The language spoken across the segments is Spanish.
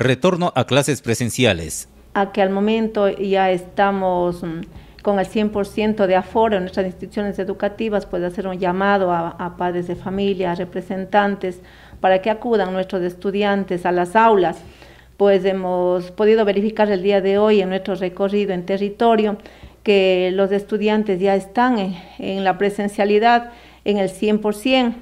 retorno a clases presenciales. A que al momento ya estamos mm, con el 100% de aforo en nuestras instituciones educativas, puede hacer un llamado a, padres de familia, a representantes, para que acudan nuestros estudiantes a las aulas. Pues hemos podido verificar el día de hoy en nuestro recorrido en territorio que los estudiantes ya están en la presencialidad en el 100%,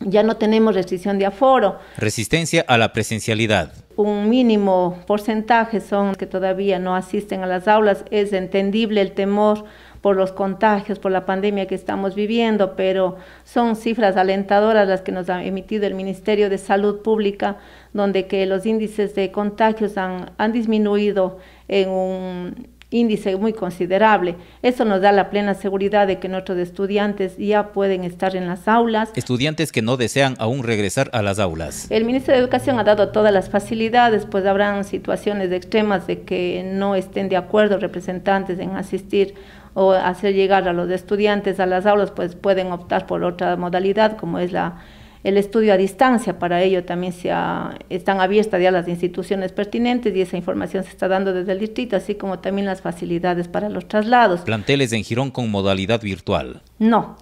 ya no tenemos restricción de aforo. Resistencia a la presencialidad un mínimo porcentaje son que todavía no asisten a las aulas. Es entendible el temor por los contagios, por la pandemia que estamos viviendo, pero son cifras alentadoras las que nos ha emitido el Ministerio de Salud Pública, donde que los índices de contagios han, han disminuido en un índice muy considerable. Eso nos da la plena seguridad de que nuestros estudiantes ya pueden estar en las aulas. Estudiantes que no desean aún regresar a las aulas. El ministro de Educación ha dado todas las facilidades, pues habrán situaciones extremas de que no estén de acuerdo representantes en asistir o hacer llegar a los estudiantes a las aulas, pues pueden optar por otra modalidad como es la el estudio a distancia. Para ello también se están abiertas ya las instituciones pertinentes y esa información se está dando desde el distrito, así como también las facilidades para los traslados. ¿Planteles en Girón con modalidad virtual? No,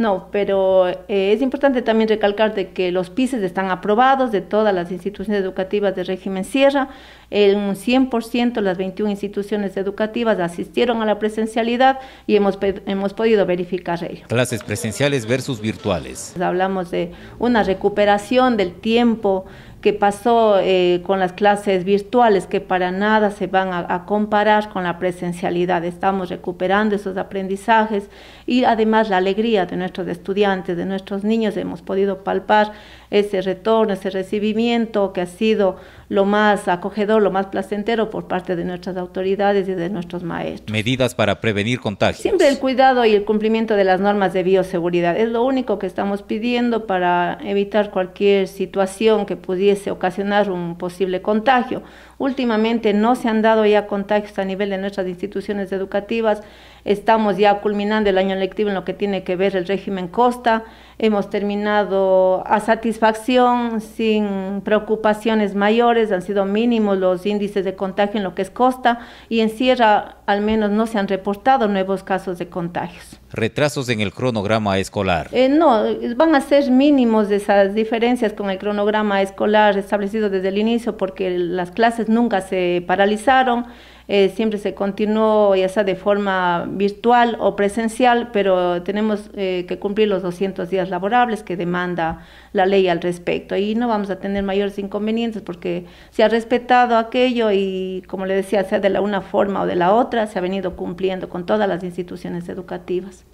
no, pero eh, es importante también recalcar de que los PISES están aprobados de todas las instituciones educativas de régimen Sierra. En un 100% las 21 instituciones educativas asistieron a la presencialidad y hemos, hemos podido verificar ello. Clases presenciales versus virtuales. Hablamos de una recuperación del tiempo que pasó eh, con las clases virtuales, que para nada se van a, a, comparar con la presencialidad. Estamos recuperando esos aprendizajes y además la alegría de nuestros estudiantes, de nuestros niños. Hemos podido palpar ese retorno, ese recibimiento que ha sido lo más acogedor, lo más placentero por parte de nuestras autoridades y de nuestros maestros. Medidas para prevenir contagios. Siempre el cuidado y el cumplimiento de las normas de bioseguridad. Es lo único que estamos pidiendo para evitar cualquier situación que pudiera ocasionar un posible contagio. Últimamente no se han dado ya contagios a nivel de nuestras instituciones educativas. Estamos ya culminando el año lectivo en lo que tiene que ver el régimen Costa. Hemos terminado a satisfacción, sin preocupaciones mayores, han sido mínimos los índices de contagio en lo que es Costa y en Sierra al menos no se han reportado nuevos casos de contagios. ¿Retrasos en el cronograma escolar? Eh, no, van a ser mínimos esas diferencias con el cronograma escolar establecido desde el inicio porque las clases nunca se paralizaron. Eh, siempre se continuó ya sea de forma virtual o presencial, pero tenemos eh, que cumplir los 200 días laborables que demanda la ley al respecto y no vamos a tener mayores inconvenientes porque se ha respetado aquello y como le decía, sea de la una forma o de la otra, se ha venido cumpliendo con todas las instituciones educativas.